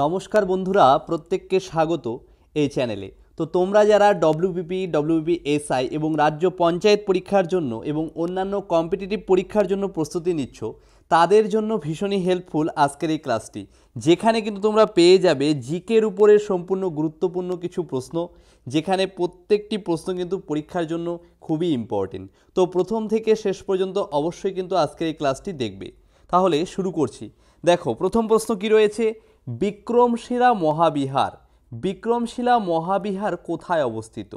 নমস্কার বন্ধুরা প্রত্যেককে স্বাগত এই চ্যানেলে তো তোমরা যারা ডব্লিউবিপি ডব্লিউবিপি এসআই এবং রাজ্য পঞ্চায়েত পরীক্ষার জন্য এবং অন্যান্য কম্পিটিটিভ পরীক্ষার জন্য প্রস্তুতি নিচ্ছ তাদের জন্য ভীষণই হেল্পফুল আজকের এই ক্লাসটি যেখানে কিন্তু তোমরা পেয়ে যাবে জিকের উপরে সম্পূর্ণ গুরুত্বপূর্ণ কিছু প্রশ্ন যেখানে প্রত্যেকটি প্রশ্ন কিন্তু পরীক্ষার জন্য খুবই ইম্পর্টেন্ট তো প্রথম থেকে শেষ পর্যন্ত অবশ্যই কিন্তু আজকের এই ক্লাসটি দেখবে তাহলে শুরু করছি দেখো প্রথম প্রশ্ন কি রয়েছে বিক্রমশিলা মহাবিহার বিক্রমশিলা মহাবিহার কোথায় অবস্থিত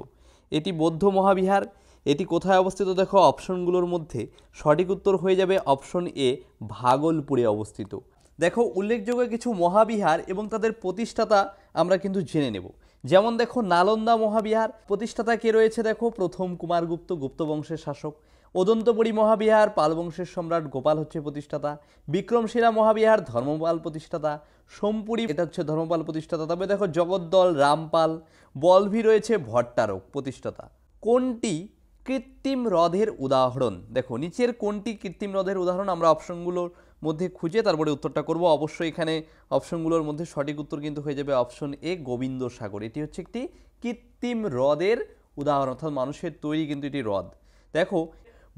এটি বৌদ্ধ মহাবিহার এটি কোথায় অবস্থিত দেখো অপশনগুলোর মধ্যে সঠিক উত্তর হয়ে যাবে অপশন এ ভাগলপুরে অবস্থিত দেখো উল্লেখযোগ্য কিছু মহাবিহার এবং তাদের প্রতিষ্ঠাতা আমরা কিন্তু জেনে নেব যেমন দেখো নালন্দা মহাবিহার প্রতিষ্ঠাতা কে রয়েছে দেখো প্রথম কুমারগুপ্ত গুপ্ত বংশের শাসক ওদন্তপুরী মহাবিহার পালবংশের সম্রাট গোপাল হচ্ছে প্রতিষ্ঠাতা বিক্রমশিলা মহাবিহার ধর্মপাল প্রতিষ্ঠাতা সোমপুরী এটা হচ্ছে ধর্মপাল প্রতিষ্ঠাতা তবে দেখো জগদ্দল রামপাল বলভি রয়েছে ভট্টারক প্রতিষ্ঠাতা কোনটি কৃত্রিম হ্রদের উদাহরণ দেখো নিচের কোনটি কৃত্রিম হ্রদের উদাহরণ আমরা অপশনগুলোর মধ্যে খুঁজে তারপরে উত্তরটা করব অবশ্যই এখানে অপশনগুলোর মধ্যে সঠিক উত্তর কিন্তু হয়ে যাবে অপশন এ গোবিন্দ সাগর এটি হচ্ছে একটি কৃত্রিম হ্রদের উদাহরণ অর্থাৎ মানুষের তৈরি কিন্তু এটি হ্রদ দেখো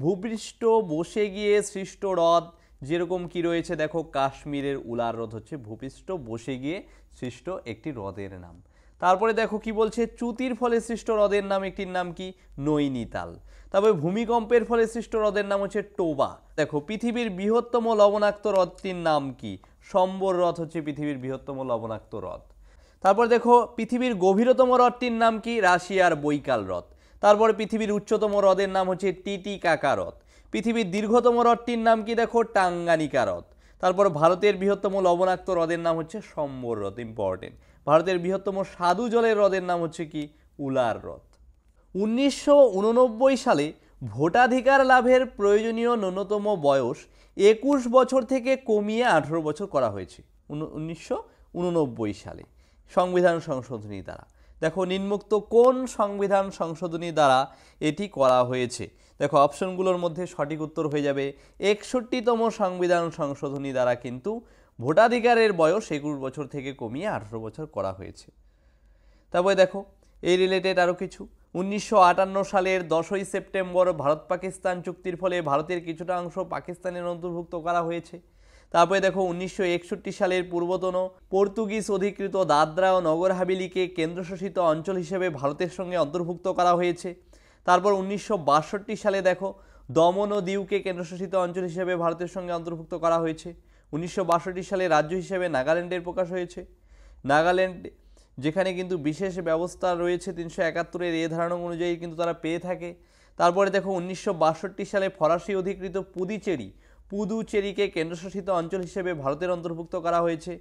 ভূপৃষ্ঠ বসে গিয়ে সৃষ্ট হ্রদ যেরকম কি রয়েছে দেখো কাশ্মীরের উলার হ্রদ হচ্ছে ভূপৃষ্ঠ বসে গিয়ে সৃষ্ট একটি হ্রদের নাম তারপরে দেখো কি বলছে চ্যুতির ফলে সৃষ্ট হ্রদের নাম একটির নাম কি নৈনিতাল তবে ভূমিকম্পের ফলে সৃষ্ট হ্রদের নাম হচ্ছে টোবা দেখো পৃথিবীর বৃহত্তম লবণাক্ত হ্রদটির নাম কি সম্বর হ্রদ হচ্ছে পৃথিবীর বৃহত্তম লবণাক্ত হ্রদ তারপর দেখো পৃথিবীর গভীরতম হ্রদটির নাম কি রাশিয়ার বৈকাল হ্রদ তারপরে পৃথিবীর উচ্চতম হ্রদের নাম হচ্ছে টিটি কাকা হ্রদ পৃথিবীর দীর্ঘতম হ্রদটির নাম কি দেখো টাঙ্গানিকা হ্রদ তারপরে ভারতের বৃহত্তম লবণাক্ত হ্রদের নাম হচ্ছে সম্বর হ্রদ ইম্পর্টেন্ট ভারতের বৃহত্তম সাধু জলের হ্রদের নাম হচ্ছে কি উলার হ্রদ উনিশশো সালে ভোটাধিকার লাভের প্রয়োজনীয় ন্যূনতম বয়স একুশ বছর থেকে কমিয়ে আঠেরো বছর করা হয়েছে উনিশশো সালে সংবিধান সংশোধনী দ্বারা দেখো নিম্নোক্ত কোন সংবিধান সংশোধনী দ্বারা এটি করা হয়েছে দেখো অপশনগুলোর মধ্যে সঠিক উত্তর হয়ে যাবে একষট্টিতম সংবিধান সংশোধনী দ্বারা কিন্তু ভোটাধিকারের বয়স একুশ বছর থেকে কমিয়ে আঠেরো বছর করা হয়েছে তারপরে দেখো এই রিলেটেড আরও কিছু উনিশশো সালের দশই সেপ্টেম্বর ভারত পাকিস্তান চুক্তির ফলে ভারতের কিছুটা অংশ পাকিস্তানের অন্তর্ভুক্ত করা হয়েছে তারপরে দেখো উনিশশো সালের পূর্বতন পর্তুগিজ অধিকৃত দাদরা ও নগর হাবিলিকে কেন্দ্রশাসিত অঞ্চল হিসেবে ভারতের সঙ্গে অন্তর্ভুক্ত করা হয়েছে তারপর উনিশশো সালে দেখো দমন ও দিউকে কেন্দ্রশাসিত অঞ্চল হিসেবে ভারতের সঙ্গে অন্তর্ভুক্ত করা হয়েছে উনিশশো সালে রাজ্য হিসেবে নাগাল্যান্ডের প্রকাশ হয়েছে নাগাল্যান্ড যেখানে কিন্তু বিশেষ ব্যবস্থা রয়েছে তিনশো একাত্তরের এ ধারণা অনুযায়ী কিন্তু তারা পেয়ে থাকে তারপরে দেখো উনিশশো সালে ফরাসি অধিকৃত পুদিচেরি পুদুচেরিকে কেন্দ্রশাসিত অঞ্চল হিসেবে ভারতের অন্তর্ভুক্ত করা হয়েছে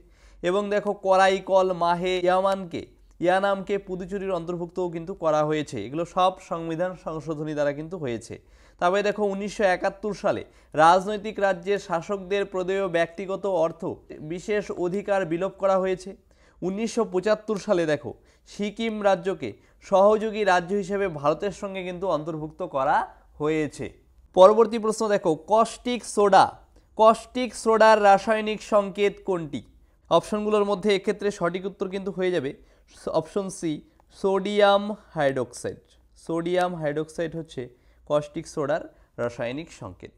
এবং দেখো করাইকল মাহে ইয়ামানকে ইয়ানামকে পুদুচেরির অন্তর্ভুক্তও কিন্তু করা হয়েছে এগুলো সব সংবিধান সংশোধনী দ্বারা কিন্তু হয়েছে তবে দেখো উনিশশো সালে রাজনৈতিক রাজ্যের শাসকদের প্রদেয় ব্যক্তিগত অর্থ বিশেষ অধিকার বিলোপ করা হয়েছে উনিশশো সালে দেখো সিকিম রাজ্যকে সহযোগী রাজ্য হিসেবে ভারতের সঙ্গে কিন্তু অন্তর্ভুক্ত করা হয়েছে পরবর্তী প্রশ্ন দেখো কস্টিক সোডা কস্টিক সোডার রাসায়নিক সংকেত কোনটি অপশনগুলোর মধ্যে এক্ষেত্রে সঠিক উত্তর কিন্তু হয়ে যাবে option C sodium hydroxide sodium hydroxide হচ্ছে কস্টিক সোডার রাসায়নিক সংকেত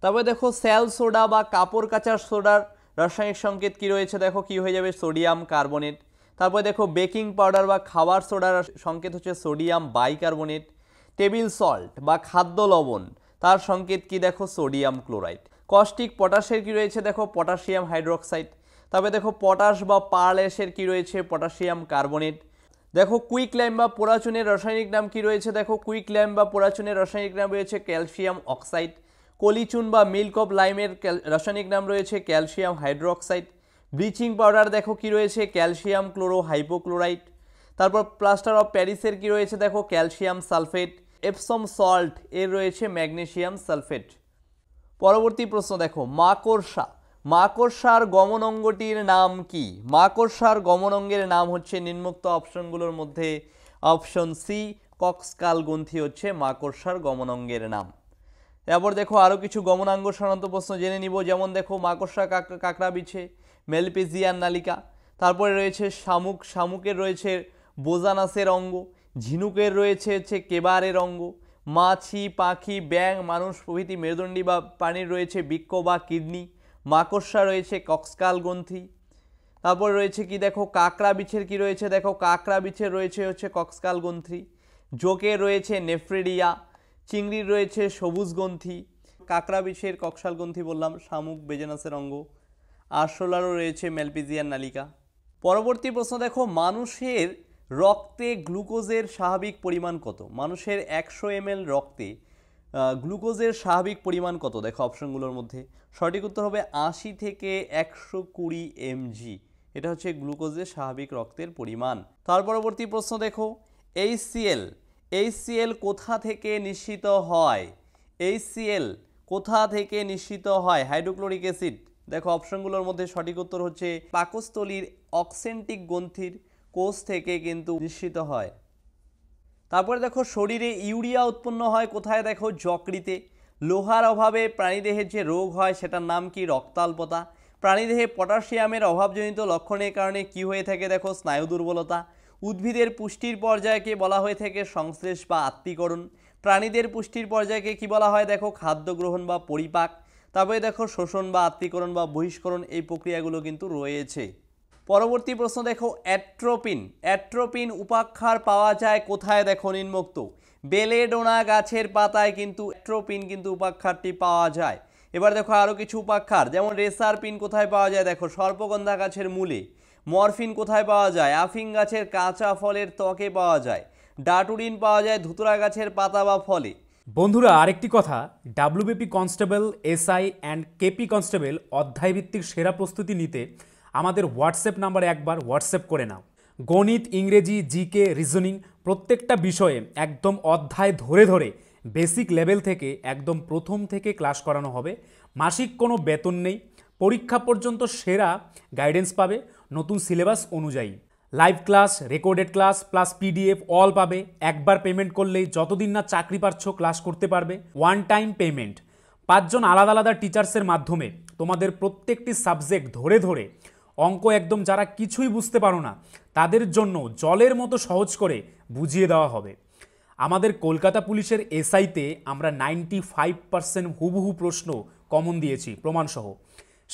তারপরে দেখো স্যাল সোডা বা কাপড় কাচার সোডার রাসায়নিক সংকেত কি রয়েছে দেখো কি হয়ে যাবে সোডিয়াম কার্বনেট তারপরে দেখো বেকিং পাউডার বা খাবার সোডার সংকেত হচ্ছে সোডিয়াম বাইকার্বনেট টেবিল সল্ট বা খাদ্য লবণ তার সংকেত কি দেখো সোডিয়াম ক্লোরাইড কস্টিক পটাশের কি রয়েছে দেখো পটাশিয়াম হাইড্রোক্সাইড তবে দেখো পটাশ বা পারলেসের কি রয়েছে পটাশিয়াম কার্বনেট দেখো কুইক ল্যাম্প বা পোড়াচুনের রাসায়নিক নাম কি রয়েছে দেখো কুইক লাইম বা পোড়াচুনের রাসায়নিক নাম রয়েছে ক্যালসিয়াম অক্সাইড কলিচুন বা মিল্ক অফ লাইমের রাসায়নিক নাম রয়েছে ক্যালসিয়াম হাইড্রোক্সাইড ব্লিচিং পাউডার দেখো কি রয়েছে ক্যালসিয়াম ক্লোরো হাইপোক্লোরাইড তারপর প্লাস্টার অফ প্যারিসের কি রয়েছে দেখো ক্যালসিয়াম সালফেট এপসম সল্ট এর রয়েছে ম্যাগনেশিয়াম সালফেট পরবর্তী প্রশ্ন দেখো মাকড়সা মাকড়সার গমন অঙ্গটির নাম কি মাকড়সার গমন অঙ্গের নাম হচ্ছে নিম্নোক্ত অপশনগুলোর মধ্যে অপশন সি কক্সকাল গ্রন্থি হচ্ছে মাকড়সার গমন অঙ্গের নাম তারপর দেখো আরও কিছু গমনাঙ্গ সাধারণত প্রশ্ন জেনে নিব যেমন দেখো মাকড়সা কাঁকড়া বিছে মেলপেজিয়ার নালিকা তারপরে রয়েছে শামুক শামুকের রয়েছে বোজানাসের অঙ্গ ঝিনুকের রয়েছে হচ্ছে কেবারের অঙ্গ মাছি পাখি ব্যাং মানুষ প্রভৃতি মেরুদণ্ডী বা প্রাণীর রয়েছে বৃক্ষ বা কিডনি মাকড়সা রয়েছে ককসকাল গ্রন্থি তারপর রয়েছে কি দেখো কাকড়া বিছের কি রয়েছে দেখো কাকড়া বিছের রয়েছে হচ্ছে ককসকাল গ্রন্থি জোকে রয়েছে নেফ্রেডিয়া চিংড়ির রয়েছে সবুজ গ্রন্থি কাকড়া বিছের ককসাল গ্রন্থি বললাম শামুক বেজেনাসের অঙ্গ আরশোলারও রয়েছে ম্যালপিজিয়ার নালিকা পরবর্তী প্রশ্ন দেখো মানুষের রক্তে গ্লুকোজের স্বাভাবিক পরিমাণ কত মানুষের একশো এম রক্তে গ্লুকোজের স্বাভাবিক পরিমাণ কত দেখো অপশনগুলোর মধ্যে সঠিক উত্তর হবে আশি থেকে একশো কুড়ি এমজি এটা হচ্ছে গ্লুকোজের স্বাভাবিক রক্তের পরিমাণ তার পরবর্তী প্রশ্ন দেখো এইচসিএল এইচসিএল কোথা থেকে নিশ্চিত হয় এইচসিএল কোথা থেকে নিশ্চিত হয় হাইড্রোক্লোরিক অ্যাসিড দেখো অপশনগুলোর মধ্যে সঠিক উত্তর হচ্ছে পাকস্থলীর অক্সেন্টিক গ্রন্থির কোষ থেকে কিন্তু নিঃসৃত হয় তারপরে দেখো শরীরে ইউরিয়া উৎপন্ন হয় কোথায় দেখো যকৃতে লোহার অভাবে প্রাণীদেহের যে রোগ হয় সেটার নাম কি রক্তাল্পতা প্রাণীদেহে পটাশিয়ামের অভাবজনিত লক্ষণের কারণে কি হয়ে থাকে দেখো স্নায়ু দুর্বলতা উদ্ভিদের পুষ্টির পর্যায়কে বলা হয়ে থাকে সংশ্লেষ বা আত্মীকরণ প্রাণীদের পুষ্টির পর্যায়কে কি বলা হয় দেখো খাদ্য গ্রহণ বা পরিপাক তারপরে দেখো শোষণ বা আত্মীকরণ বা বহিষ্করণ এই প্রক্রিয়াগুলো কিন্তু রয়েছে পরবর্তী প্রশ্ন দেখো অ্যাট্রোপিন অ্যাট্রোপিন উপাক্ষার পাওয়া যায় কোথায় দেখো নিম্মুক্ত বেলেডোনা গাছের পাতায় কিন্তু অ্যাট্রোপিন কিন্তু উপাক্ষারটি পাওয়া যায় এবার দেখো আরও কিছু উপাক্ষার যেমন রেসারপিন কোথায় পাওয়া যায় দেখো সর্পগন্ধা গাছের মূলে মরফিন কোথায় পাওয়া যায় আফিং গাছের কাঁচা ফলের ত্বকে পাওয়া যায় ডাটুরিন পাওয়া যায় ধুতরা গাছের পাতা বা ফলে বন্ধুরা আরেকটি কথা WBP constable SI and KP constable অধ্যায়ভিত্তিক সেরা প্রস্তুতি নিতে আমাদের হোয়াটসঅ্যাপ নাম্বারে একবার হোয়াটসঅ্যাপ করে নাও গণিত ইংরেজি জিকে রিজনিং প্রত্যেকটা বিষয়ে একদম অধ্যায় ধরে ধরে বেসিক লেভেল থেকে একদম প্রথম থেকে ক্লাস করানো হবে মাসিক কোনো বেতন নেই পরীক্ষা পর্যন্ত সেরা গাইডেন্স পাবে নতুন সিলেবাস অনুযায়ী live class recorded class plus PDF all পাবে একবার পেমেন্ট করলেই যতদিন না চাকরি পাচ্ছ ক্লাস করতে পারবে ওয়ান টাইম পেমেন্ট পাঁচজন আলাদা আলাদা টিচার্সের মাধ্যমে তোমাদের প্রত্যেকটি সাবজেক্ট ধরে ধরে অঙ্ক একদম যারা কিছুই বুঝতে পারো না তাদের জন্য জলের মতো সহজ করে বুঝিয়ে দেওয়া হবে আমাদের কলকাতা পুলিশের এসআইতে আমরা নাইনটি ফাইভ পার্সেন্ট হুবহু প্রশ্ন কমন দিয়েছি প্রমাণসহ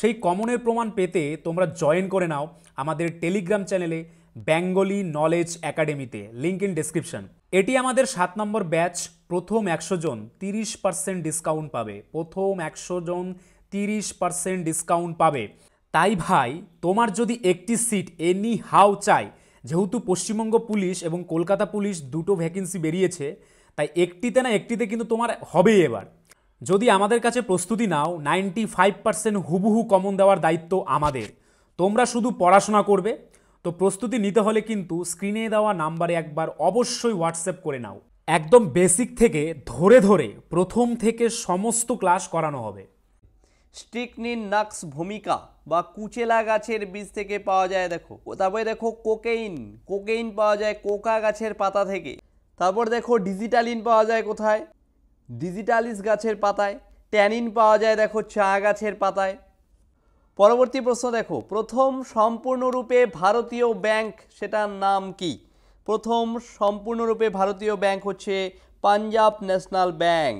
সেই কমনের প্রমাণ পেতে তোমরা জয়েন করে নাও আমাদের টেলিগ্রাম চ্যানেলে বেঙ্গলি নলেজ একাডেমিতে লিঙ্ক ইন ডিসক্রিপশন এটি আমাদের সাত নম্বর ব্যাচ প্রথম একশো জন তিরিশ পার্সেন্ট ডিসকাউন্ট পাবে প্রথম একশো জন তিরিশ পার্সেন্ট ডিসকাউন্ট পাবে তাই ভাই তোমার যদি একটি সিট এনি হাউ চাই যেহেতু পশ্চিমবঙ্গ পুলিশ এবং কলকাতা পুলিশ দুটো ভ্যাকেন্সি বেরিয়েছে তাই একটিতে না একটিতে কিন্তু তোমার হবেই এবার যদি আমাদের কাছে প্রস্তুতি নাও নাইনটি ফাইভ পার্সেন্ট হুবহু কমন দেওয়ার দায়িত্ব আমাদের তোমরা শুধু পড়াশোনা করবে তো প্রস্তুতি নিতে হলে কিন্তু স্ক্রিনে দেওয়া নাম্বারে একবার অবশ্যই হোয়াটসঅ্যাপ করে নাও একদম বেসিক থেকে ধরে ধরে প্রথম থেকে সমস্ত ক্লাস করানো হবে স্টিকনির নাক্স ভূমিকা বা কুচেলা গাছের বীজ থেকে পাওয়া যায় দেখো তারপরে দেখো কোকেইন কোকেইন পাওয়া যায় কোকা গাছের পাতা থেকে তারপর দেখো ডিজিটালিন পাওয়া যায় কোথায় ডিজিটালিস গাছের পাতায় ট্যানিন পাওয়া যায় দেখো চা গাছের পাতায় পরবর্তী প্রশ্ন দেখো প্রথম সম্পূর্ণরূপে ভারতীয় ব্যাংক সেটার নাম কি প্রথম সম্পূর্ণরূপে ভারতীয় ব্যাংক হচ্ছে পাঞ্জাব ন্যাশনাল ব্যাংক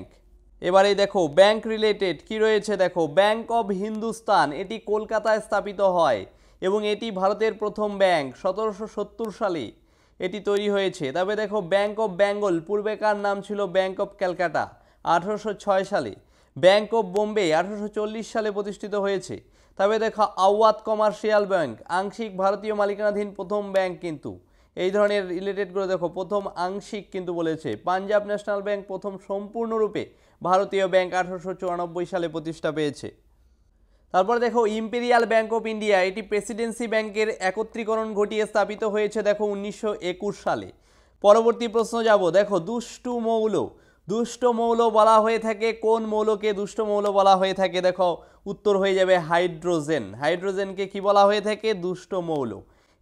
এবারে দেখো ব্যাংক রিলেটেড কি রয়েছে দেখো ব্যাংক অব হিন্দুস্তান এটি কলকাতায় স্থাপিত হয় এবং এটি ভারতের প্রথম ব্যাংক সতেরোশো সত্তর সালে এটি তৈরি হয়েছে তবে দেখো ব্যাংক অব বেঙ্গল পূর্বেকার নাম ছিল ব্যাংক অব ক্যালকাটা আঠারোশো সালে ব্যাংক অব বোম্বে আঠারোশো সালে প্রতিষ্ঠিত হয়েছে তবে দেখো আওয়াত কমার্শিয়াল ব্যাংক আংশিক ভারতীয় মালিকানাধীন প্রথম ব্যাংক কিন্তু এই ধরনের রিলেটেডগুলো দেখো প্রথম আংশিক কিন্তু বলেছে পাঞ্জাব ন্যাশনাল ব্যাংক প্রথম সম্পূর্ণরূপে ভারতীয় ব্যাংক আঠারোশো সালে প্রতিষ্ঠা পেয়েছে তারপরে দেখো ইম্পেরিয়াল ব্যাংক অফ ইন্ডিয়া এটি প্রেসিডেন্সি ব্যাংকের একত্রীকরণ ঘটিয়ে স্থাপিত হয়েছে দেখো উনিশশো সালে পরবর্তী প্রশ্ন যাব দেখো দুষ্টু মৌল দুষ্ট মৌল বলা হয়ে থাকে কোন মৌলকে দুষ্ট মৌল বলা হয়ে থাকে দেখো উত্তর হয়ে যাবে হাইড্রোজেন হাইড্রোজেনকে কি বলা হয়ে থাকে দুষ্ট মৌল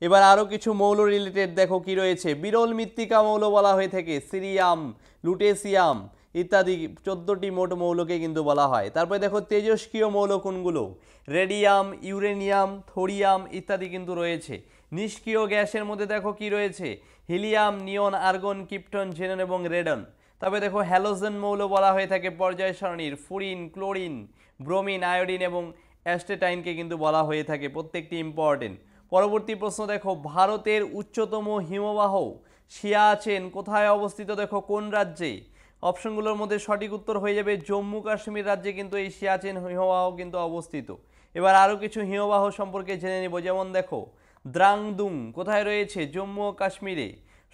এবার আরও কিছু মৌল রিলেটেড দেখো কি রয়েছে বিরল মৃত্তিকা মৌল বলা হয়ে থাকে সিরিয়াম লুটেসিয়াম ইত্যাদি চোদ্দোটি মোট মৌলকে কিন্তু বলা হয় তারপরে দেখো তেজস্ক্রিয় মৌল কোনগুলো রেডিয়াম ইউরেনিয়াম থোরিয়াম ইত্যাদি কিন্তু রয়েছে নিষ্ক্রিয় গ্যাসের মধ্যে দেখো কি রয়েছে helium neon argon krypton xenon এবং রেডন তবে দেখো হ্যালোজেন মৌল বলা হয়ে থাকে পর্যায় সারণীর ফুরিন ক্লোরিন ব্রোমিন আয়োডিন এবং অ্যাস্টেটাইনকে কিন্তু বলা হয়ে থাকে প্রত্যেকটি ইম্পর্টেন্ট পরবর্তী প্রশ্ন দেখো ভারতের উচ্চতম হিমবাহ আছেন কোথায় অবস্থিত দেখো কোন রাজ্যে অপশনগুলোর মধ্যে সঠিক উত্তর হয়ে যাবে জম্মু কাশ্মীর রাজ্যে কিন্তু এই সিয়াচেন হিমবাহ কিন্তু অবস্থিত এবার আরও কিছু হিমবাহ সম্পর্কে জেনে নিব যেমন দেখো দ্রাংদুং কোথায় রয়েছে জম্মু ও কাশ্মীরে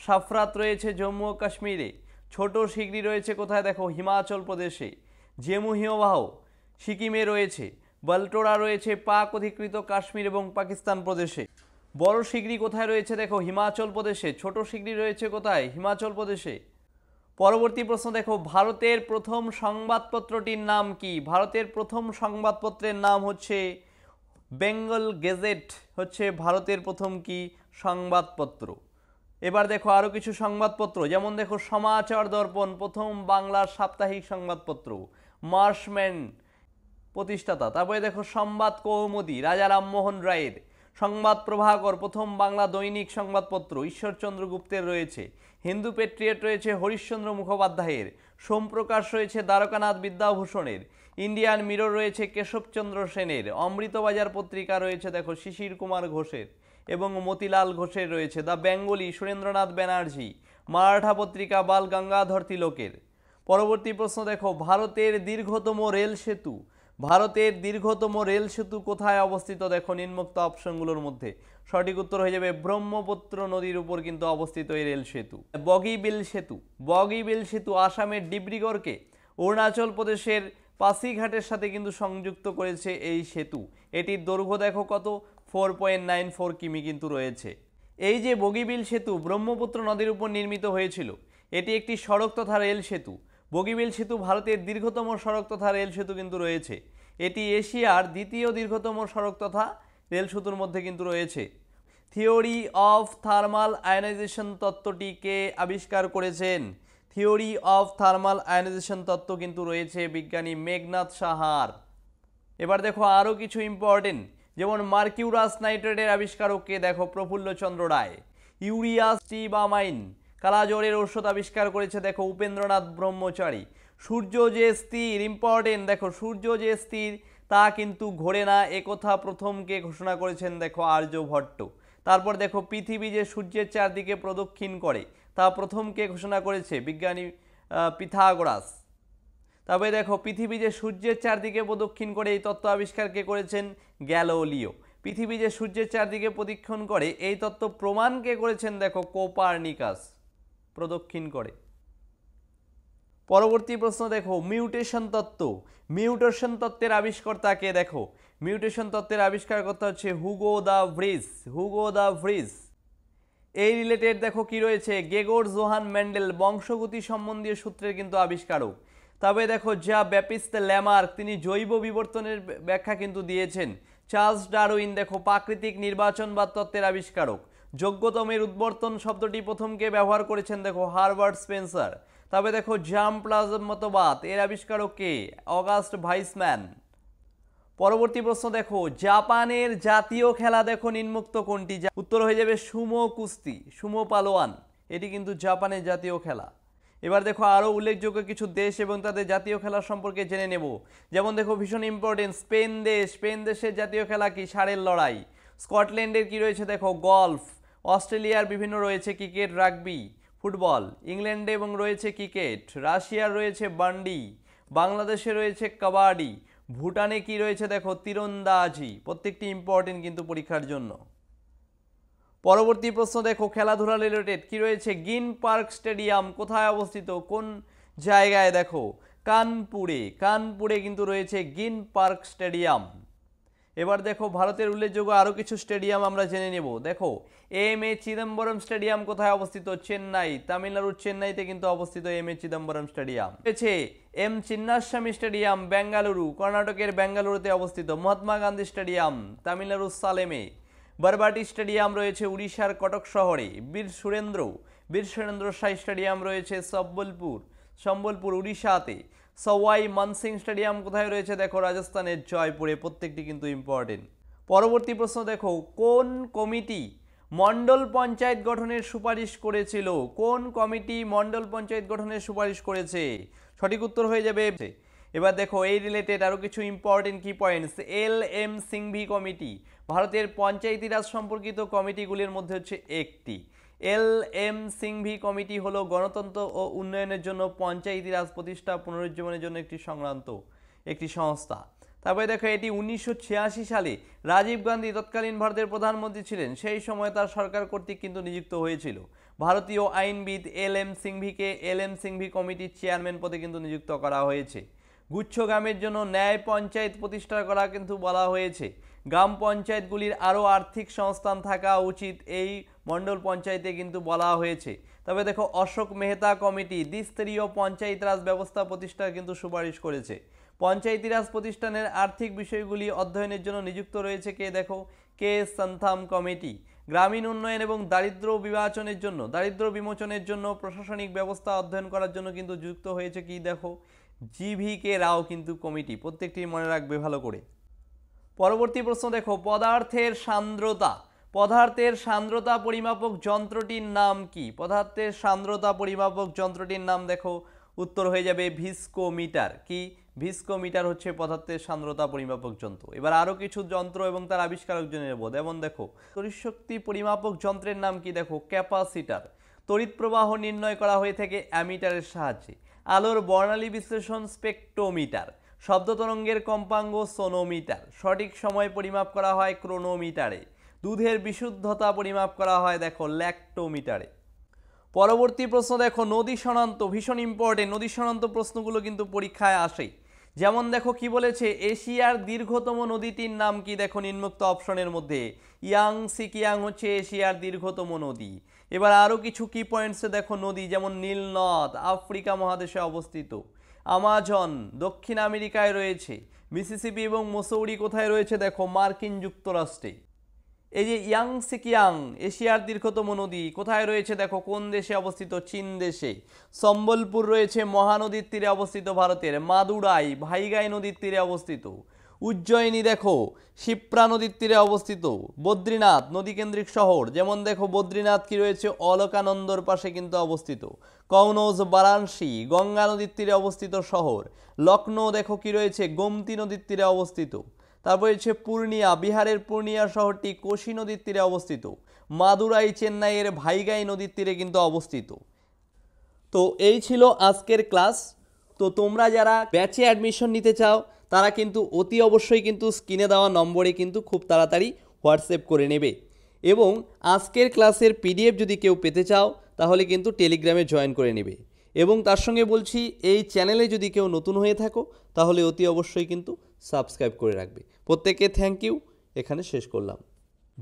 সাফরাত রয়েছে জম্মু ও কাশ্মীরে ছোট শিগড়ি রয়েছে কোথায় দেখো হিমাচল প্রদেশে জেমু হিমবাহ সিকিমে রয়েছে বলটোরা রয়েছে পাক অধিকৃত কাশ্মীর এবং পাকিস্তান প্রদেশে বড় শিগড়ি কোথায় রয়েছে দেখো হিমাচল প্রদেশে ছোট শিগড়ি রয়েছে কোথায় হিমাচল প্রদেশে পরবর্তী প্রশ্ন দেখো ভারতের প্রথম সংবাদপত্রটির নাম কি ভারতের প্রথম সংবাদপত্রের নাম হচ্ছে বেঙ্গল গেজেট হচ্ছে ভারতের প্রথম কি সংবাদপত্র এবার দেখো আরও কিছু সংবাদপত্র যেমন দেখো সমাচার দর্পণ প্রথম বাংলার সাপ্তাহিক সংবাদপত্র মার্শম্যান প্রতিষ্ঠাতা তারপরে দেখো সংবাদ কৌমুদি রাজা রামমোহন রায়ের সংবাদ প্রভাকর প্রথম বাংলা দৈনিক সংবাদপত্র ঈশ্বরচন্দ্র গুপ্তের রয়েছে হিন্দু পেট্রিয়েট রয়েছে হরিশ্চন্দ্র মুখোপাধ্যায়ের সোমপ্রকাশ রয়েছে দ্বারকানাথ বিদ্যাভূষণের ইন্ডিয়ান মিরর রয়েছে কেশবচন্দ্র সেনের অমৃতবাজার পত্রিকা রয়েছে দেখো শিশির কুমার ঘোষের এবং মতিলাল ঘোষের রয়েছে দ্য বেঙ্গলি সুরেন্দ্রনাথ ব্যানার্জি মারাঠা পত্রিকা বাল গঙ্গাধর তিলকের পরবর্তী প্রশ্ন দেখো ভারতের দীর্ঘতম রেল সেতু ভারতের দীর্ঘতম রেল সেতু কোথায় অবস্থিত দেখো নিম্নোক্ত অপশনগুলোর মধ্যে সঠিক উত্তর হয়ে যাবে ব্রহ্মপুত্র নদীর উপর কিন্তু অবস্থিত এই রেল সেতু বগিবিল সেতু বগিবিল সেতু আসামের ডিব্রুগড়কে অরুণাচল প্রদেশের পাসিঘাটের সাথে কিন্তু সংযুক্ত করেছে এই সেতু এটির দৈর্ঘ্য দেখো কত ফোর পয়েন্ট নাইন ফোর কিমি কিন্তু রয়েছে এই যে বগিবিল সেতু ব্রহ্মপুত্র নদীর উপর নির্মিত হয়েছিল এটি একটি সড়ক তথা রেল সেতু বগিবিল সেতু ভারতের দীর্ঘতম সড়ক তথা রেল সেতু কিন্তু রয়েছে এটি এশিয়ার দ্বিতীয় দীর্ঘতম সড়ক তথা রেল সেতুর মধ্যে কিন্তু রয়েছে থিওরি অফ থার্মাল আয়নাইজেশন তত্ত্বটিকে আবিষ্কার করেছেন থিওরি অফ থার্মাল আয়নাইজেশন তত্ত্ব কিন্তু রয়েছে বিজ্ঞানী মেঘনাথ সাহার এবার দেখো আরও কিছু ইম্পর্টেন্ট যেমন মার্কিউরাস নাইট্রেটের আবিষ্কারককে দেখো প্রফুল্লচন্দ্র রায় ইউরিয়া টি বা মাইন কালাজ্বরের ঔষধ আবিষ্কার করেছে দেখো উপেন্দ্রনাথ ব্রহ্মচারী সূর্য যে স্থির ইম্পর্টেন্ট দেখো সূর্য যে স্থির তা কিন্তু ঘোরে না একথা প্রথমকে ঘোষণা করেছেন দেখো আর্যভট্ট তারপর দেখো পৃথিবী যে সূর্যের চারদিকে প্রদক্ষিণ করে তা প্রথমকে ঘোষণা করেছে বিজ্ঞানী পিথাগোরাস তবে দেখো পৃথিবী যে সূর্যের চারদিকে প্রদক্ষিণ করে এই তত্ত্ব আবিষ্কারকে করেছেন গ্যালোলিও পৃথিবী যে সূর্যের চারদিকে প্রদক্ষিণ করে এই তত্ত্ব প্রমাণকে করেছেন দেখো কোপার নিকাশ প্রদক্ষিণ করে পরবর্তী প্রশ্ন দেখো মিউটেশন তত্ত্ব মিউটেশন তত্ত্বের আবিষ্কর্তা কে দেখো মিউটেশন তত্ত্বের আবিষ্কারকর্তা হচ্ছে Hugo de Vries Hugo de Vries এই রিলেটেড দেখো কি রয়েছে গেগোর জোহান ম্যান্ডেল বংশগতি সম্বন্ধীয় সূত্রের কিন্তু আবিষ্কারক তবে দেখো যা ব্যাপিস্তে ল্যামার্ক তিনি জৈব বিবর্তনের ব্যাখ্যা কিন্তু দিয়েছেন চার্লস ডারউইন দেখো প্রাকৃতিক নির্বাচন বা তত্ত্বের আবিষ্কারক যোগ্যতমের উদ্বর্তন শব্দটি প্রথমকে ব্যবহার করেছেন দেখো হারবার্ট স্পেন্সার তবে দেখো জাম মতবাদ এর আবিষ্কারক কে অগাস্ট ভাইসম্যান পরবর্তী প্রশ্ন দেখো জাপানের জাতীয় খেলা দেখো নিম্মুক্ত কোনটি উত্তর হয়ে যাবে সুমো কুস্তি সুমো পালোয়ান এটি কিন্তু জাপানের জাতীয় খেলা এবার দেখো আরও উল্লেখযোগ্য কিছু দেশ এবং তাদের জাতীয় খেলা সম্পর্কে জেনে নেব যেমন দেখো ভীষণ ইম্পর্টেন্ট স্পেন দেশ স্পেন দেশের জাতীয় খেলা কি সারের লড়াই স্কটল্যান্ডের কি রয়েছে দেখো গল্ফ অস্ট্রেলিয়ার বিভিন্ন রয়েছে ক্রিকেট রাগবি ফুটবল ইংল্যান্ডে এবং রয়েছে ক্রিকেট রাশিয়ার রয়েছে বান্ডি বাংলাদেশে রয়েছে কাবাডি ভুটানে কি রয়েছে দেখো তীরন্দাজি প্রত্যেকটি ইম্পর্টেন্ট কিন্তু পরীক্ষার জন্য পরবর্তী প্রশ্ন দেখো খেলাধুলা রিলেটেড কি রয়েছে গিন পার্ক স্টেডিয়াম কোথায় অবস্থিত কোন জায়গায় দেখো কানপুরে কানপুরে কিন্তু রয়েছে গিন পার্ক স্টেডিয়াম এবার দেখো ভারতের উল্লেখযোগ্য আরও কিছু স্টেডিয়াম আমরা জেনে নেব দেখো এম এ চিদম্বরম স্টেডিয়াম কোথায় অবস্থিত চেন্নাই তামিলনাড়ুর চেন্নাইতে কিন্তু অবস্থিত এম এ চিদম্বরম স্টেডিয়াম রয়েছে এম চিন্নাস্বামী স্টেডিয়াম বেঙ্গালুরু কর্ণাটকের বেঙ্গালুরুতে অবস্থিত মহাত্মা গান্ধী স্টেডিয়াম তামিলনাড়ুর সালেমে বারবাটি স্টেডিয়াম রয়েছে উড়িষ্যার কটক শহরে বীর সুরেন্দ্র বীর সুরেন্দ্র সাই স্টেডিয়াম রয়েছে সব্বলপুর সম্বলপুর উড়িষ্যাতে সওয়াই মানসিং স্টেডিয়াম কোথায় রয়েছে দেখো রাজস্থানের জয়পুরে প্রত্যেকটি কিন্তু ইম্পর্টেন্ট পরবর্তী প্রশ্ন দেখো কোন কমিটি মন্ডল পঞ্চায়েত গঠনের সুপারিশ করেছিল কোন কমিটি মন্ডল পঞ্চায়েত গঠনের সুপারিশ করেছে সঠিক উত্তর হয়ে যাবে এবার দেখো এই রিলেটেড আরও কিছু ইম্পর্টেন্ট কি points L M Singhvi committee ভারতের পঞ্চায়েতি রাজ সম্পর্কিত কমিটিগুলির মধ্যে হচ্ছে একটি এল এম সিংভি কমিটি হলো গণতন্ত্র ও উন্নয়নের জন্য পঞ্চায়েতি রাজ প্রতিষ্ঠা পুনরুজ্জীবনের জন্য একটি সংক্রান্ত একটি সংস্থা তারপরে দেখো এটি উনিশশো সালে রাজীব গান্ধী তৎকালীন ভারতের প্রধানমন্ত্রী ছিলেন সেই সময় তার সরকার কর্তৃক কিন্তু নিযুক্ত হয়েছিল ভারতীয় আইনবিদ এল এম সিংভিকে এল এম সিংভি কমিটির চেয়ারম্যান পদে কিন্তু নিযুক্ত করা হয়েছে গুচ্ছ গ্রামের জন্য ন্যায় পঞ্চায়েত প্রতিষ্ঠা করা কিন্তু বলা হয়েছে গ্রাম পঞ্চায়েতগুলির আরও আর্থিক সংস্থান থাকা উচিত এই মণ্ডল পঞ্চায়েতে কিন্তু বলা হয়েছে তবে দেখো অশোক মেহতা কমিটি দ্বিস্তরীয় পঞ্চায়েত রাজ ব্যবস্থা প্রতিষ্ঠার কিন্তু সুপারিশ করেছে পঞ্চায়েতি রাজ প্রতিষ্ঠানের আর্থিক বিষয়গুলি অধ্যয়নের জন্য নিযুক্ত রয়েছে কে দেখো কে সন্থাম কমিটি গ্রামীণ উন্নয়ন এবং দারিদ্র বিবাচনের জন্য দারিদ্র বিমোচনের জন্য প্রশাসনিক ব্যবস্থা অধ্যয়ন করার জন্য কিন্তু যুক্ত হয়েছে কি দেখো জিভি কে রাও কিন্তু কমিটি প্রত্যেকটি মনে রাখবে ভালো করে পরবর্তী প্রশ্ন দেখো পদার্থের সান্দ্রতা পদার্থের সান্দ্রতা পরিমাপক যন্ত্রটির নাম কি পদার্থের সান্দ্রতা পরিমাপক যন্ত্রটির নাম দেখো উত্তর হয়ে যাবে ভিস্কোমিটার কি ভিস্কোমিটার হচ্ছে পদার্থের সান্দ্রতা পরিমাপক যন্ত্র এবার আরও কিছু যন্ত্র এবং তার আবিষ্কারক জেনে নেব যেমন দেখো তরিশক্তি পরিমাপক যন্ত্রের নাম কি দেখো ক্যাপাসিটার তড়িৎ প্রবাহ নির্ণয় করা হয়ে থাকে অ্যামিটারের সাহায্যে আলোর বর্ণালী বিশ্লেষণ স্পেকট্রোমিটার শব্দ তরঙ্গের কম্পাঙ্গ সোনোমিটার সঠিক সময় পরিমাপ করা হয় ক্রোনোমিটারে দুধের বিশুদ্ধতা পরিমাপ করা হয় দেখো ল্যাক্টোমিটারে পরবর্তী প্রশ্ন দেখো নদী শনান্ত ভীষণ ইম্পর্টেন্ট নদী শনান্ত প্রশ্নগুলো কিন্তু পরীক্ষায় আসে যেমন দেখো কি বলেছে এশিয়ার দীর্ঘতম নদীটির নাম কি দেখো নিম্নোক্ত অপশনের মধ্যে ইয়াং সিকিয়াং হচ্ছে এশিয়ার দীর্ঘতম নদী এবার আরও কিছু কি পয়েন্টসে দেখো নদী যেমন নীল নদ আফ্রিকা মহাদেশে অবস্থিত আমাজন দক্ষিণ আমেরিকায় রয়েছে মিসিসিপি এবং মোসৌরি কোথায় রয়েছে দেখো মার্কিন যুক্তরাষ্ট্রে এই যে ইয়াং সিকিয়াং এশিয়ার দীর্ঘতম নদী কোথায় রয়েছে দেখো কোন দেশে অবস্থিত চীন দেশে সম্বলপুর রয়েছে মহানদীর তীরে অবস্থিত ভারতের মাদুরাই ভাইগাই নদীর তীরে অবস্থিত উজ্জয়িনী দেখো শিপ্রা নদীর তীরে অবস্থিত বদ্রীনাথ নদীকেন্দ্রিক শহর যেমন দেখো বদ্রীনাথ কি রয়েছে অলকানন্দর পাশে কিন্তু অবস্থিত কৌনজ বারাণসী গঙ্গা নদীর তীরে অবস্থিত শহর লক্ষ্ণৌ দেখো কি রয়েছে গোমতি নদীর তীরে অবস্থিত তারপর হচ্ছে পূর্ণিয়া বিহারের পূর্ণিয়া শহরটি কোশি নদীর তীরে অবস্থিত মাদুরাই চেন্নাইয়ের ভাইগাই নদীর তীরে কিন্তু অবস্থিত তো এই ছিল আজকের ক্লাস তো তোমরা যারা ব্যাচে অ্যাডমিশন নিতে চাও তারা কিন্তু অতি অবশ্যই কিন্তু স্ক্রিনে দেওয়া নম্বরে কিন্তু খুব তাড়াতাড়ি হোয়াটসঅ্যাপ করে নেবে এবং আজকের ক্লাসের পিডিএফ যদি কেউ পেতে চাও তাহলে কিন্তু টেলিগ্রামে জয়েন করে নেবে এবং তার সঙ্গে বলছি এই চ্যানেলে যদি কেউ নতুন হয়ে থাকো তাহলে অতি অবশ্যই কিন্তু সাবস্ক্রাইব করে রাখবে প্রত্যেককে থ্যাংক ইউ এখানে শেষ করলাম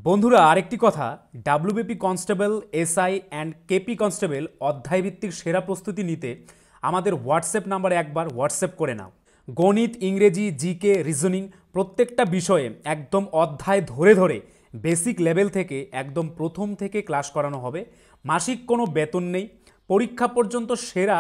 বন্ধুরা আরেকটি কথা WBP constable SI and KP constable অধ্যায়ভিত্তিক সেরা প্রস্তুতি নিতে আমাদের হোয়াটসঅ্যাপ নাম্বার একবার হোয়াটসঅ্যাপ করে নাও গণিত ইংরেজি জিকে রিজনিং প্রত্যেকটা বিষয়ে একদম অধ্যায় ধরে ধরে বেসিক লেভেল থেকে একদম প্রথম থেকে ক্লাস করানো হবে মাসিক কোনো বেতন নেই পরীক্ষা পর্যন্ত সেরা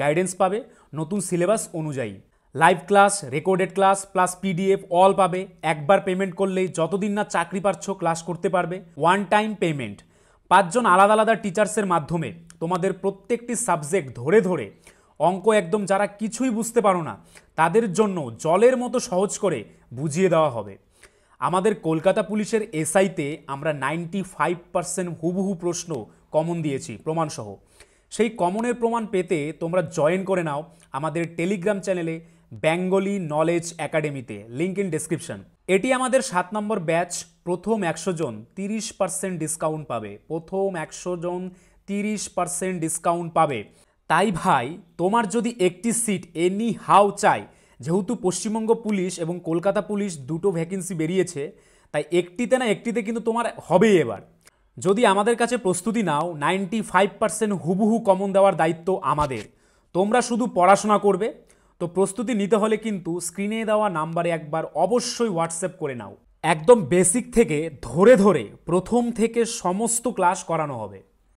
গাইডেন্স পাবে নতুন সিলেবাস অনুযায়ী live class recorded class plus PDF all পাবে একবার পেমেন্ট করলেই যতদিন না চাকরি পাচ্ছ ক্লাস করতে পারবে ওয়ান টাইম পেমেন্ট পাঁচজন আলাদা আলাদা টিচার্সের মাধ্যমে তোমাদের প্রত্যেকটি সাবজেক্ট ধরে ধরে অঙ্ক একদম যারা কিছুই বুঝতে পারো না তাদের জন্য জলের মতো সহজ করে বুঝিয়ে দেওয়া হবে আমাদের কলকাতা পুলিশের এসআইতে আমরা নাইনটি ফাইভ পার্সেন্ট হুবহু প্রশ্ন কমন দিয়েছি প্রমাণসহ সেই কমনের প্রমাণ পেতে তোমরা জয়েন করে নাও আমাদের টেলিগ্রাম চ্যানেলে বেঙ্গলি নলেজ একাডেমিতে লিঙ্ক ইন ডিসক্রিপশন এটি আমাদের সাত নম্বর ব্যাচ প্রথম একশো জন তিরিশ পার্সেন্ট ডিসকাউন্ট পাবে প্রথম একশো জন তিরিশ পার্সেন্ট ডিসকাউন্ট পাবে তাই ভাই তোমার যদি একটি সিট এনি হাউ চাই যেহেতু পশ্চিমবঙ্গ পুলিশ এবং কলকাতা পুলিশ দুটো ভ্যাকেন্সি বেরিয়েছে তাই একটিতে না একটিতে কিন্তু তোমার হবেই এবার যদি আমাদের কাছে প্রস্তুতি নাও নাইনটি ফাইভ পার্সেন্ট হুবহু কমন দেওয়ার দায়িত্ব আমাদের তোমরা শুধু পড়াশোনা করবে তো প্রস্তুতি নিতে হলে কিন্তু স্ক্রিনে দেওয়া নাম্বারে একবার অবশ্যই হোয়াটসঅ্যাপ করে নাও একদম বেসিক থেকে ধরে ধরে প্রথম থেকে সমস্ত ক্লাস করানো হবে